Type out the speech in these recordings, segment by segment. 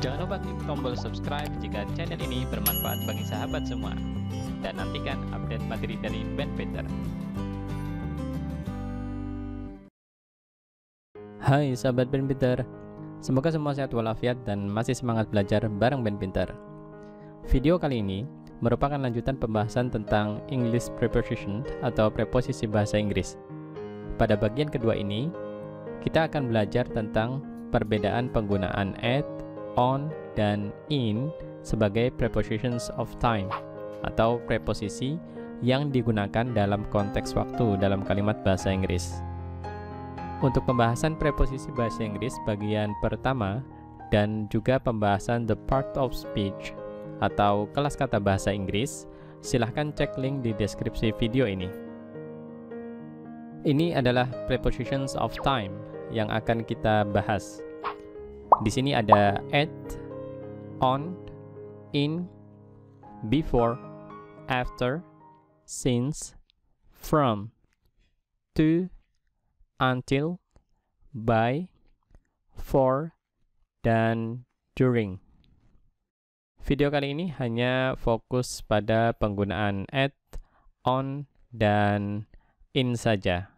Jangan lupa klik tombol subscribe jika channel ini bermanfaat bagi sahabat semua. Dan nantikan update materi dari Ben Peter. Hai sahabat Ben Peter, semoga semua sehat walafiat dan masih semangat belajar bareng Ben Pinter. Video kali ini merupakan lanjutan pembahasan tentang English Preposition atau preposisi bahasa Inggris. Pada bagian kedua ini, kita akan belajar tentang perbedaan penggunaan at on, dan in sebagai prepositions of time atau preposisi yang digunakan dalam konteks waktu dalam kalimat bahasa Inggris. Untuk pembahasan preposisi bahasa Inggris bagian pertama dan juga pembahasan the part of speech atau kelas kata bahasa Inggris, silahkan cek link di deskripsi video ini. Ini adalah prepositions of time yang akan kita bahas. Di sini ada at, on, in, before, after, since, from, to, until, by, for, dan during. Video kali ini hanya fokus pada penggunaan at, on, dan in saja.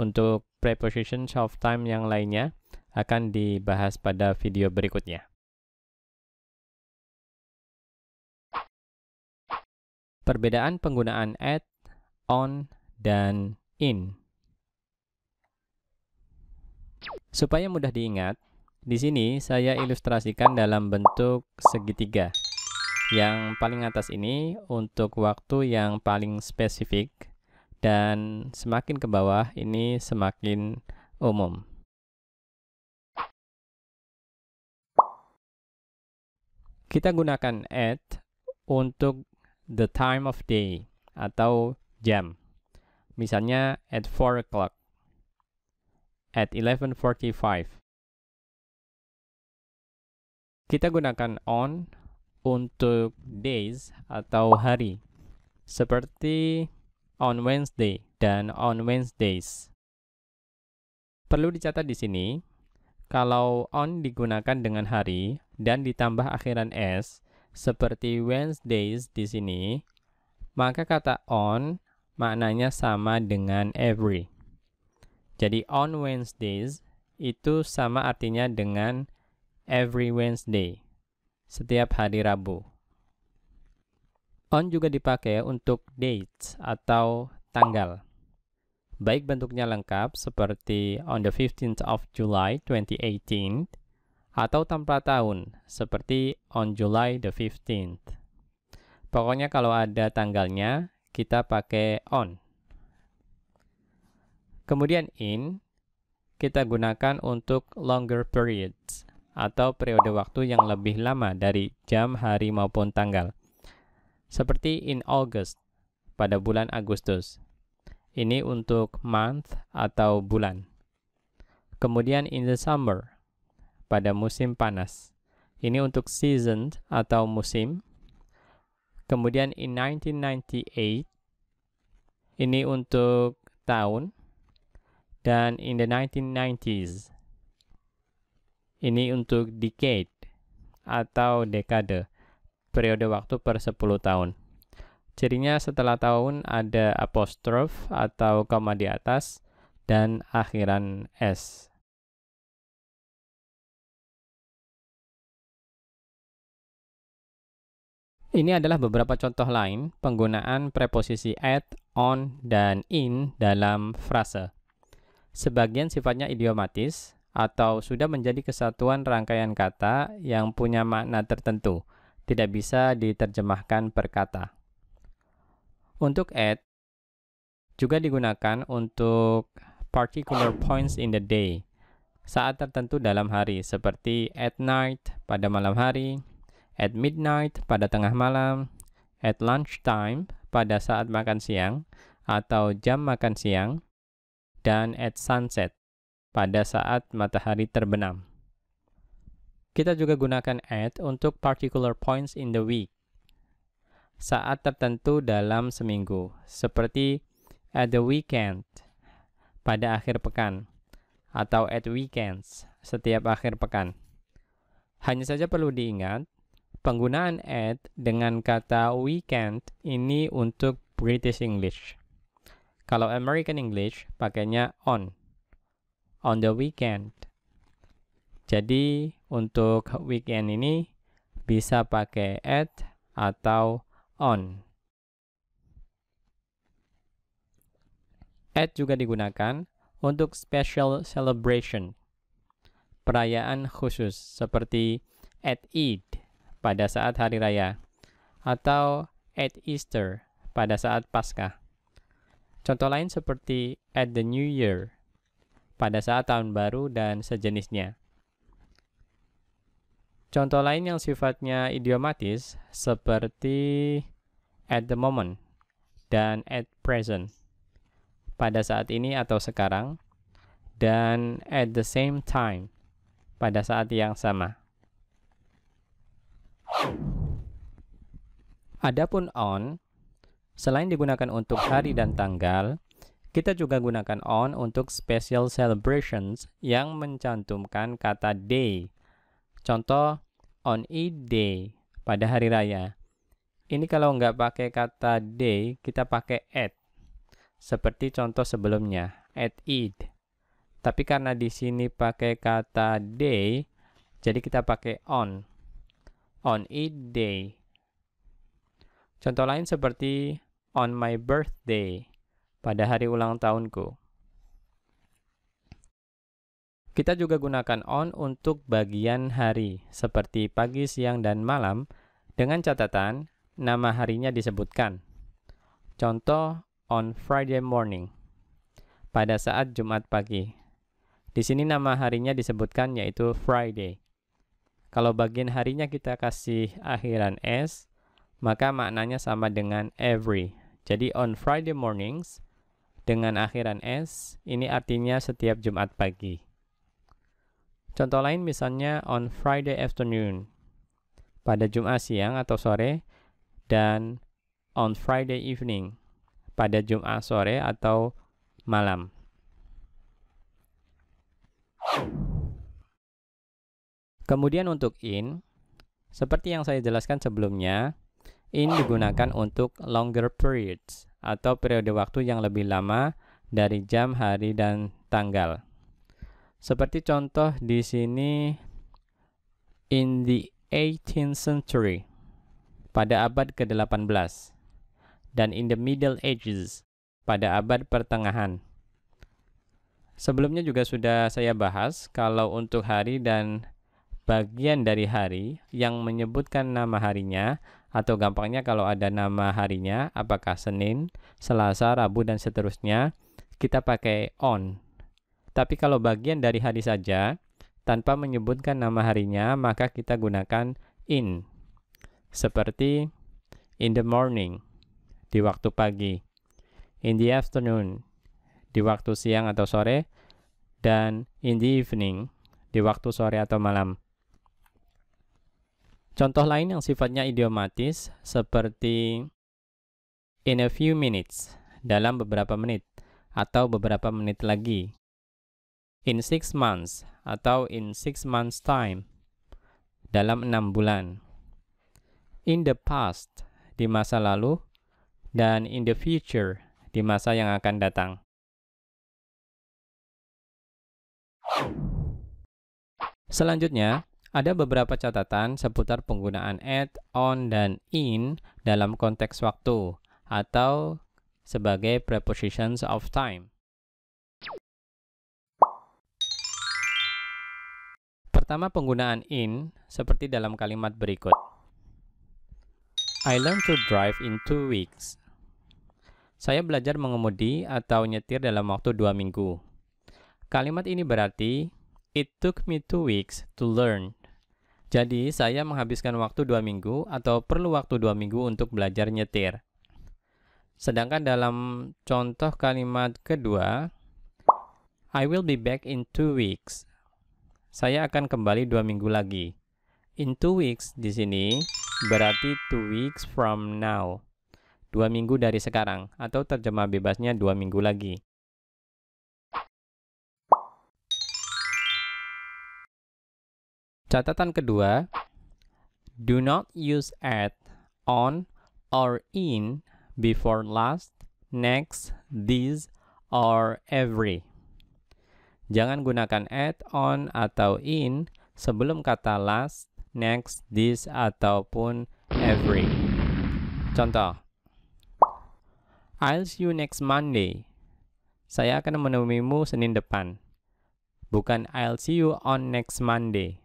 Untuk prepositions of time yang lainnya, akan dibahas pada video berikutnya. Perbedaan penggunaan at, on, dan in. Supaya mudah diingat, di sini saya ilustrasikan dalam bentuk segitiga. Yang paling atas ini untuk waktu yang paling spesifik dan semakin ke bawah ini semakin umum. Kita gunakan at untuk the time of day atau jam. Misalnya at 4 o'clock, at 11.45. Kita gunakan on untuk days atau hari. Seperti on Wednesday dan on Wednesdays. Perlu dicatat di sini, kalau on digunakan dengan hari, dan ditambah akhiran s seperti Wednesdays di sini, maka kata on maknanya sama dengan every. Jadi on Wednesdays itu sama artinya dengan every Wednesday, setiap hari Rabu. On juga dipakai untuk dates atau tanggal. Baik bentuknya lengkap seperti on the 15th of July 2018 atau tanpa tahun, seperti on July the 15th. Pokoknya kalau ada tanggalnya, kita pakai on. Kemudian in, kita gunakan untuk longer periods, atau periode waktu yang lebih lama dari jam, hari, maupun tanggal. Seperti in August, pada bulan Agustus. Ini untuk month atau bulan. Kemudian in the summer, pada musim panas. Ini untuk season atau musim. Kemudian in 1998 ini untuk tahun dan in the 1990s ini untuk decade atau dekade periode waktu per 10 tahun. Cirinya setelah tahun ada apostrof atau koma di atas dan akhiran s Ini adalah beberapa contoh lain penggunaan preposisi at, on, dan in dalam frase. Sebagian sifatnya idiomatis atau sudah menjadi kesatuan rangkaian kata yang punya makna tertentu, tidak bisa diterjemahkan per kata. Untuk at juga digunakan untuk particular points in the day, saat tertentu dalam hari seperti at night pada malam hari, at midnight pada tengah malam, at lunchtime pada saat makan siang atau jam makan siang, dan at sunset pada saat matahari terbenam. Kita juga gunakan at untuk particular points in the week, saat tertentu dalam seminggu, seperti at the weekend, pada akhir pekan, atau at weekends, setiap akhir pekan. Hanya saja perlu diingat penggunaan at dengan kata weekend ini untuk British English. Kalau American English pakainya on. On the weekend. Jadi untuk weekend ini bisa pakai at atau on. At juga digunakan untuk special celebration, perayaan khusus seperti at Eid pada saat hari raya atau at Easter pada saat Paskah. Contoh lain seperti at the New Year pada saat tahun baru dan sejenisnya. Contoh lain yang sifatnya idiomatis seperti at the moment dan at present pada saat ini atau sekarang dan at the same time pada saat yang sama. Adapun on, selain digunakan untuk hari dan tanggal, kita juga gunakan on untuk special celebrations yang mencantumkan kata day. Contoh, on Eid Day, pada hari raya. Ini kalau nggak pakai kata day, kita pakai at. Seperti contoh sebelumnya, at Eid. Tapi karena di sini pakai kata day, jadi kita pakai on on each day. Contoh lain seperti on my birthday, pada hari ulang tahunku. Kita juga gunakan on untuk bagian hari, seperti pagi, siang, dan malam, dengan catatan nama harinya disebutkan. Contoh, on Friday morning, pada saat Jumat pagi. Di sini nama harinya disebutkan yaitu Friday. Kalau bagian harinya kita kasih akhiran S, maka maknanya sama dengan every. Jadi on Friday mornings dengan akhiran S, ini artinya setiap Jumat pagi. Contoh lain misalnya on Friday afternoon, pada Jumat siang atau sore, dan on Friday evening, pada Jumat sore atau malam. Kemudian untuk in, seperti yang saya jelaskan sebelumnya, in digunakan untuk longer periods atau periode waktu yang lebih lama dari jam, hari, dan tanggal. Seperti contoh di sini in the 18th century pada abad ke-18 dan in the middle ages pada abad pertengahan. Sebelumnya juga sudah saya bahas kalau untuk hari dan bagian dari hari yang menyebutkan nama harinya atau gampangnya kalau ada nama harinya apakah Senin, Selasa, Rabu dan seterusnya kita pakai on. Tapi kalau bagian dari hari saja tanpa menyebutkan nama harinya maka kita gunakan in. Seperti in the morning di waktu pagi, in the afternoon di waktu siang atau sore, dan in the evening di waktu sore atau malam. Contoh lain yang sifatnya idiomatis seperti in a few minutes, dalam beberapa menit, atau beberapa menit lagi. In six months, atau in six months time, dalam enam bulan. In the past, di masa lalu, dan in the future, di masa yang akan datang. Selanjutnya, ada beberapa catatan seputar penggunaan at, on, dan in dalam konteks waktu atau sebagai prepositions of time. Pertama penggunaan in seperti dalam kalimat berikut. I learned to drive in two weeks. Saya belajar mengemudi atau nyetir dalam waktu dua minggu. Kalimat ini berarti, It took me two weeks to learn jadi, saya menghabiskan waktu dua minggu atau perlu waktu dua minggu untuk belajar nyetir. Sedangkan dalam contoh kalimat kedua, I will be back in two weeks. Saya akan kembali dua minggu lagi. In two weeks di sini berarti two weeks from now. Dua minggu dari sekarang atau terjemah bebasnya dua minggu lagi. Catatan kedua, do not use at, on, or in before last, next, these, or every. Jangan gunakan at, on, atau in sebelum kata last, next, this, ataupun every. Contoh, I'll see you next Monday. Saya akan menemuimu Senin depan. Bukan I'll see you on next Monday.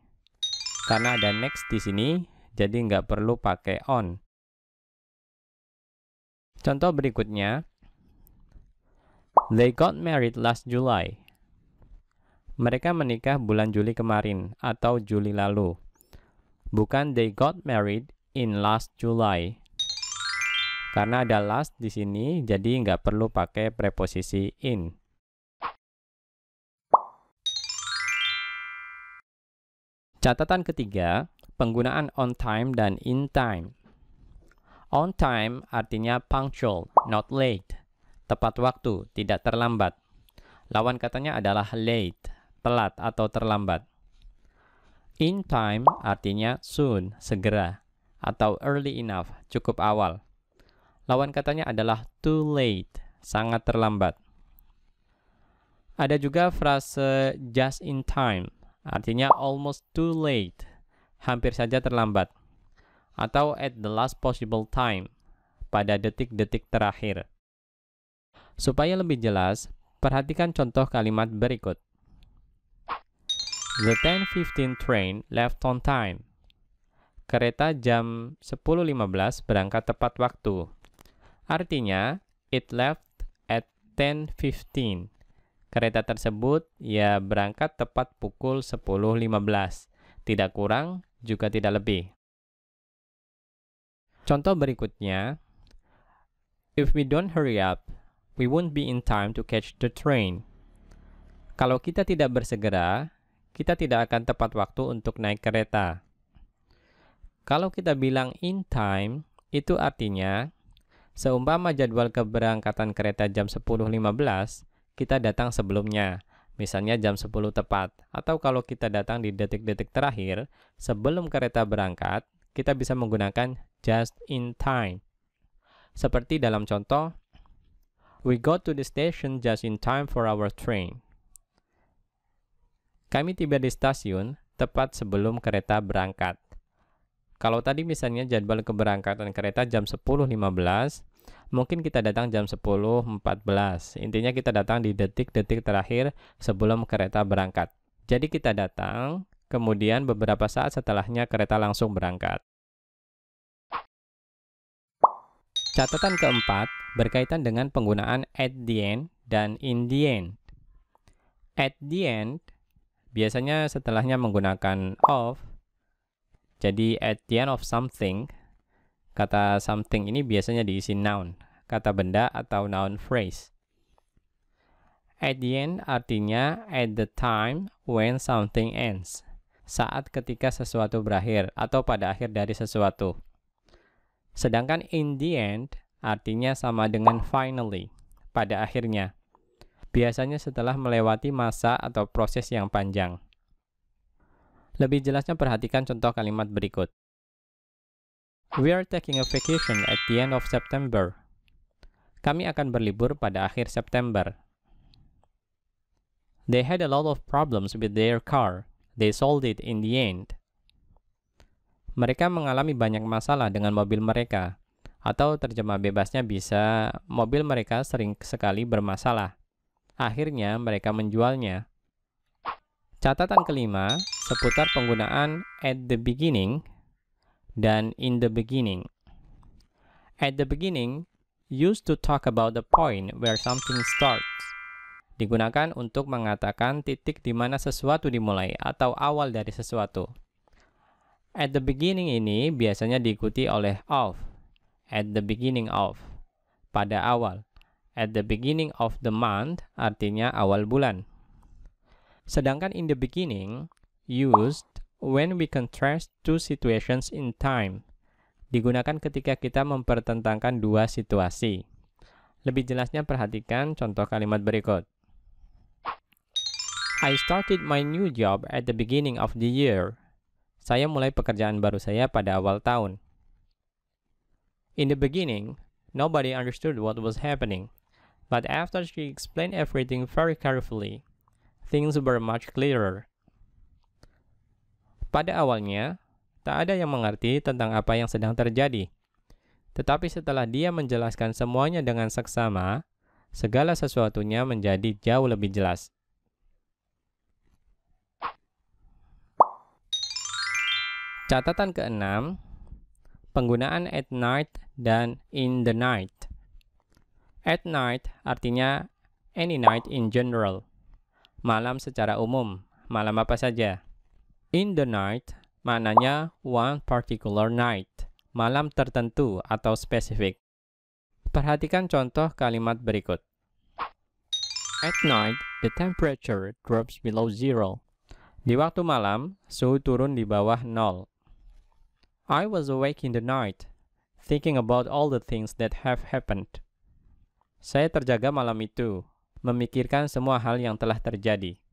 Karena ada next di sini, jadi nggak perlu pakai on. Contoh berikutnya, They got married last July. Mereka menikah bulan Juli kemarin atau Juli lalu. Bukan they got married in last July. Karena ada last di sini, jadi nggak perlu pakai preposisi in. Catatan ketiga, penggunaan on time dan in time. On time artinya punctual, not late. Tepat waktu, tidak terlambat. Lawan katanya adalah late, telat atau terlambat. In time artinya soon, segera, atau early enough, cukup awal. Lawan katanya adalah too late, sangat terlambat. Ada juga frase just in time, Artinya almost too late. Hampir saja terlambat. Atau at the last possible time. Pada detik-detik terakhir. Supaya lebih jelas, perhatikan contoh kalimat berikut. The 10.15 train left on time. Kereta jam 10.15 berangkat tepat waktu. Artinya, it left at 10.15. Kereta tersebut ya berangkat tepat pukul 10.15, tidak kurang juga tidak lebih. Contoh berikutnya, if we don't hurry up, we won't be in time to catch the train. Kalau kita tidak bersegera, kita tidak akan tepat waktu untuk naik kereta. Kalau kita bilang in time, itu artinya seumpama jadwal keberangkatan kereta jam 10.15, kita datang sebelumnya, misalnya jam 10 tepat. Atau kalau kita datang di detik-detik terakhir, sebelum kereta berangkat, kita bisa menggunakan just in time. Seperti dalam contoh, we got to the station just in time for our train. Kami tiba di stasiun tepat sebelum kereta berangkat. Kalau tadi misalnya jadwal keberangkatan kereta jam mungkin kita datang jam 10.14. Intinya kita datang di detik-detik terakhir sebelum kereta berangkat. Jadi kita datang, kemudian beberapa saat setelahnya kereta langsung berangkat. Catatan keempat berkaitan dengan penggunaan at the end dan in the end. At the end biasanya setelahnya menggunakan of. Jadi at the end of something Kata something ini biasanya diisi noun, kata benda atau noun phrase. At the end artinya at the time when something ends. Saat ketika sesuatu berakhir atau pada akhir dari sesuatu. Sedangkan in the end artinya sama dengan finally, pada akhirnya. Biasanya setelah melewati masa atau proses yang panjang. Lebih jelasnya perhatikan contoh kalimat berikut. We are taking a vacation at the end of September. Kami akan berlibur pada akhir September. They had a lot of problems with their car. They sold it in the end. Mereka mengalami banyak masalah dengan mobil mereka. Atau terjemah bebasnya bisa, mobil mereka sering sekali bermasalah. Akhirnya mereka menjualnya. Catatan kelima, seputar penggunaan at the beginning dan in the beginning. At the beginning, used to talk about the point where something starts. Digunakan untuk mengatakan titik di mana sesuatu dimulai atau awal dari sesuatu. At the beginning ini biasanya diikuti oleh of. At the beginning of. Pada awal. At the beginning of the month artinya awal bulan. Sedangkan in the beginning, used when we contrast two situations in time. Digunakan ketika kita mempertentangkan dua situasi. Lebih jelasnya perhatikan contoh kalimat berikut. I started my new job at the beginning of the year. Saya mulai pekerjaan baru saya pada awal tahun. In the beginning, nobody understood what was happening. But after she explained everything very carefully, things were much clearer. Pada awalnya, tak ada yang mengerti tentang apa yang sedang terjadi. Tetapi setelah dia menjelaskan semuanya dengan seksama, segala sesuatunya menjadi jauh lebih jelas. Catatan keenam, penggunaan at night dan in the night. At night artinya any night in general, malam secara umum, malam apa saja. In the night maknanya one particular night, malam tertentu atau spesifik. Perhatikan contoh kalimat berikut. At night, the temperature drops below zero. Di waktu malam, suhu turun di bawah nol. I was awake in the night, thinking about all the things that have happened. Saya terjaga malam itu, memikirkan semua hal yang telah terjadi.